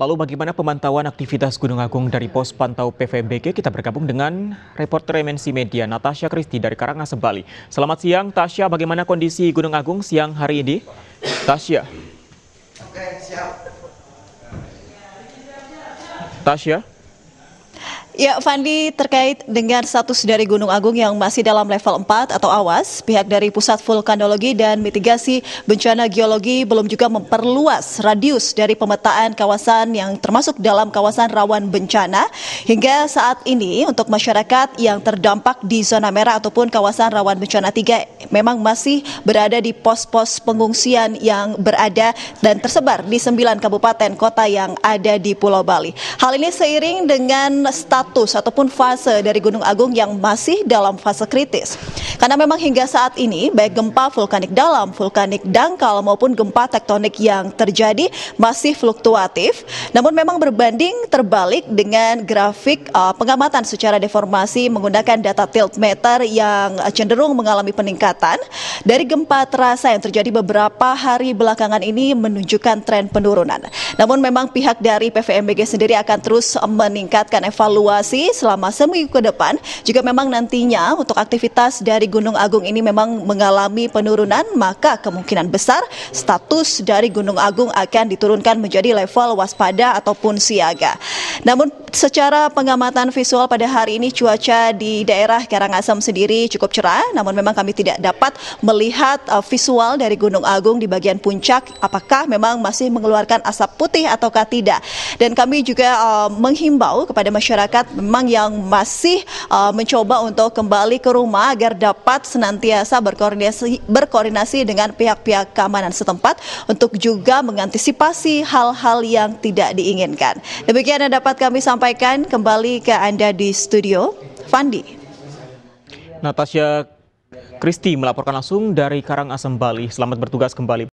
Lalu bagaimana pemantauan aktivitas Gunung Agung dari pos pantau PVMBG? Kita bergabung dengan reporter MNC Media Natasha Kristi dari Karangasem, Bali. Selamat siang Tasya, bagaimana kondisi Gunung Agung siang hari ini? Tasya. Oke, siap. Tasya. Ya, Fandi, terkait dengan status dari Gunung Agung yang masih dalam level 4 atau awas, pihak dari Pusat Vulkanologi dan Mitigasi Bencana Geologi belum juga memperluas radius dari pemetaan kawasan yang termasuk dalam kawasan rawan bencana. Hingga saat ini, untuk masyarakat yang terdampak di zona merah ataupun kawasan rawan bencana 3 memang masih berada di pos-pos pengungsian yang berada dan tersebar di 9 kabupaten kota yang ada di Pulau Bali. Hal ini seiring dengan status status ataupun fase dari Gunung Agung yang masih dalam fase kritis. Karena memang hingga saat ini baik gempa vulkanik dalam, vulkanik dangkal maupun gempa tektonik yang terjadi masih fluktuatif. Namun memang berbanding terbalik dengan grafik uh, pengamatan secara deformasi menggunakan data tilt meter yang cenderung mengalami peningkatan dari gempa terasa yang terjadi beberapa hari belakangan ini menunjukkan tren penurunan. Namun memang pihak dari PVMBG sendiri akan terus meningkatkan evaluasi antisipasi selama seminggu ke depan juga memang nantinya untuk aktivitas dari Gunung Agung ini memang mengalami penurunan maka kemungkinan besar status dari Gunung Agung akan diturunkan menjadi level waspada ataupun siaga. Namun secara pengamatan visual pada hari ini cuaca di daerah Karangasem sendiri cukup cerah, namun memang kami tidak dapat melihat uh, visual dari Gunung Agung di bagian puncak apakah memang masih mengeluarkan asap putih ataukah tidak. Dan kami juga uh, menghimbau kepada masyarakat memang yang masih uh, mencoba untuk kembali ke rumah agar dapat senantiasa berkoordinasi berkoordinasi dengan pihak-pihak keamanan setempat untuk juga mengantisipasi hal-hal yang tidak diinginkan. Demikian yang dapat dapat kami sampaikan kembali ke Anda di studio. Fandi. Natasha Kristi melaporkan langsung dari Karangasem, Bali. Selamat bertugas kembali.